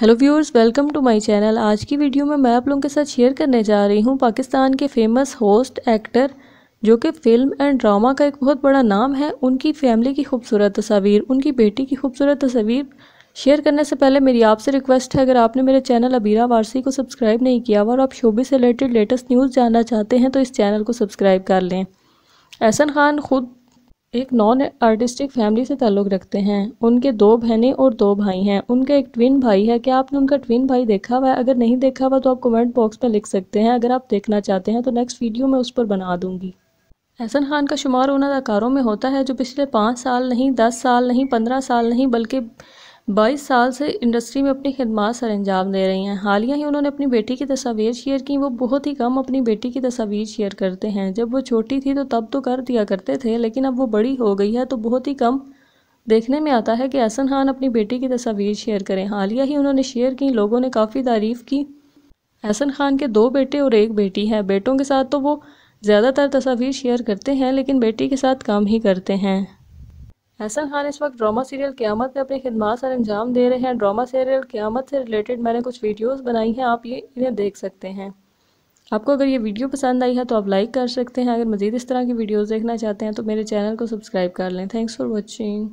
hello viewers welcome to my channel आज की video में मैं आप लोगों के साथ शेयर करने जा रही हूँ पाकिस्तान के फेमस होस्ट एक्टर जो कि फिल्म एंड ड्रामा का एक बहुत बड़ा नाम है उनकी फैमिली की खूबसूरत तस्वीर उनकी बेटी की खूबसूरत तस्वीर शेयर करने से पहले मेरी आपसे रिक्वेस्ट है अगर आपने मेरे चैनल अबीरा वारसी को सब्सक्राइब नहीं किया और आप शोबे से रिलेटेड लेटेस्ट न्यूज़ जानना चाहते हैं तो इस चैनल को सब्सक्राइब कर लें एहसन खान खुद एक नॉन आर्टिस्टिक फैमिली से ताल्लुक़ रखते हैं उनके दो बहनें और दो भाई हैं उनका एक ट्विन भाई है क्या आपने उनका ट्विन भाई देखा हुआ है अगर नहीं देखा हुआ तो आप कमेंट बॉक्स में लिख सकते हैं अगर आप देखना चाहते हैं तो नेक्स्ट वीडियो मैं उस पर बना दूंगी एहसन खान का शुमार उन अदाकारों में होता है जो पिछले पाँच साल नहीं दस साल नहीं पंद्रह साल नहीं बल्कि बाईस साल से इंडस्ट्री में अपनी खदमात सर अंजाम दे रही हैं हालिया ही उन्होंने अपनी बेटी की तस्वीर शेयर की वो बहुत ही कम अपनी बेटी की तस्वीर शेयर करते हैं जब वो छोटी थी तो तब तो कर दिया करते थे लेकिन अब वो बड़ी हो गई है तो बहुत ही कम देखने में आता है कि एहसन खान अपनी बेटी की तस्वीर शेयर करें हालिया ही उन्होंने शेयर की लोगों ने काफ़ी तारीफ़ की एहसन खान के दो बेटे और एक बेटी है बेटों के साथ तो वो ज़्यादातर तस्वीर शेयर करते हैं लेकिन बेटी के साथ काम ही करते हैं हसन खान इस वक्त ड्रामा सीरियल क्यामत में अपनी खदमात सर अंजाम दे रहे हैं ड्रामा सीरियल क्यामत से रिलेटेड मैंने कुछ वीडियोस बनाई हैं आप ये इन्हें देख सकते हैं आपको अगर ये वीडियो पसंद आई है तो आप लाइक कर सकते हैं अगर मज़ीद इस तरह की वीडियोज़ देखना चाहते हैं तो मेरे चैनल को सब्सक्राइब कर लें थैंक्स फॉर वॉचिंग